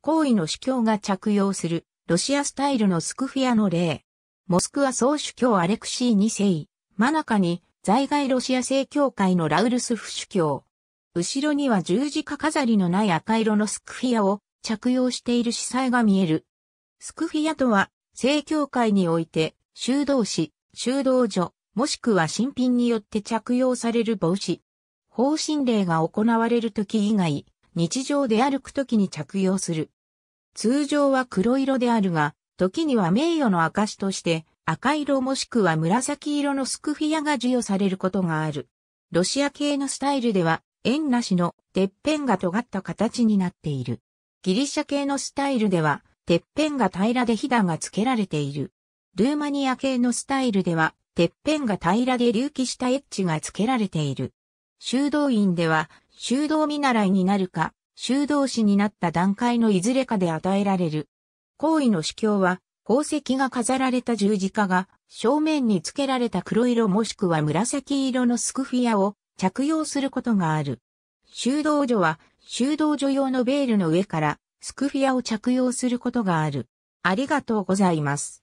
行為の主教が着用する、ロシアスタイルのスクフィアの例。モスクワ総主教アレクシー2世、真中に在外ロシア正教会のラウルスフ主教。後ろには十字架飾りのない赤色のスクフィアを着用している司祭が見える。スクフィアとは、正教会において、修道士、修道所、もしくは新品によって着用される帽子。方針令が行われる時以外、日常で歩く時に着用する。通常は黒色であるが、時には名誉の証として赤色もしくは紫色のスクフィアが授与されることがある。ロシア系のスタイルでは円なしのてっぺんが尖った形になっている。ギリシャ系のスタイルではてっぺんが平らでひだが付けられている。ルーマニア系のスタイルではてっぺんが平らで隆起したエッジが付けられている。修道院では修道見習いになるか、修道士になった段階のいずれかで与えられる。行為の司教は、宝石が飾られた十字架が、正面につけられた黒色もしくは紫色のスクフィアを着用することがある。修道女は、修道女用のベールの上から、スクフィアを着用することがある。ありがとうございます。